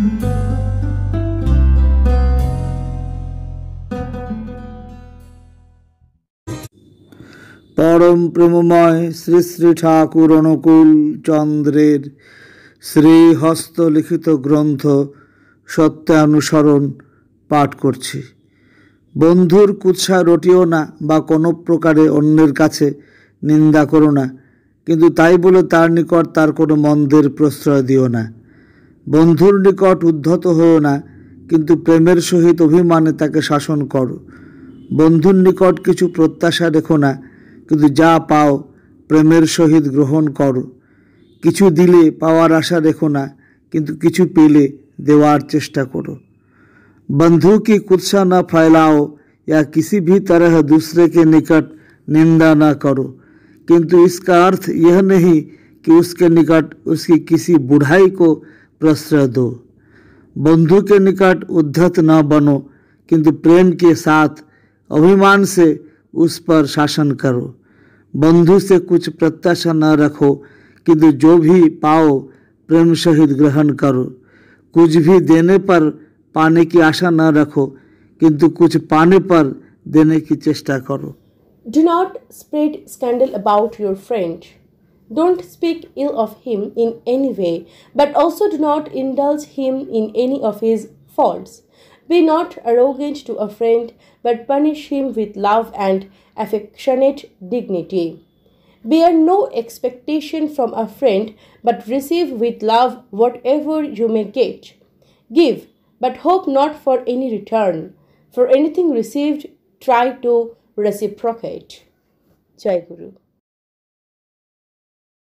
পরম প্রেমময় শ্রী শ্রী ঠাকুর অনুকূল চন্দ্রের শ্রীহস্তলিখিত গ্রন্থ সত্যানুসরণ পাঠ করছি বন্ধুর কুৎসা রটিও না বা কোনো প্রকারে অন্যের কাছে নিন্দা করো না কিন্তু তাই বলে তার নিকট তার কোনো মন্দের প্রশ্রয় দিও না বন্ধুর নিকট উদ্ধত হও না কিন্তু প্রেমের সহিত অভিমানে তাকে শাসন করো বন্ধুর নিকট কিছু প্রত্যাশা রেখো না কিন্তু যা পাও প্রেমের সহিত গ্রহণ করো কিছু দিলে পাওয়ার আশা রেখো না কিন্তু কিছু পেলে দেওয়ার চেষ্টা করো বন্ধু কি কুৎসা না फैलाओ ইয়া কিসি ভি तरह दूसरे के निकट निंदा न करो किंतु इसका अर्थ यह नहीं कि उसके निकट उसकी किसी बुढ़ाई प्रश्रय दो बंधु के निकट उद्धत न बनो किंतु प्रेम के साथ अभिमान से उस पर शासन करो बंधु से कुछ प्रत्याशा न रखो किंतु जो भी पाओ प्रेम सहित ग्रहण करो कुछ भी देने पर पाने की आशा न रखो किंतु कुछ पाने पर देने की चेष्टा करो do not spread scandal about your friend Don't speak ill of him in any way, but also do not indulge him in any of his faults. Be not arrogant to a friend, but punish him with love and affectionate dignity. Bear no expectation from a friend, but receive with love whatever you may get. Give, but hope not for any return. For anything received, try to reciprocate. Jai Guru.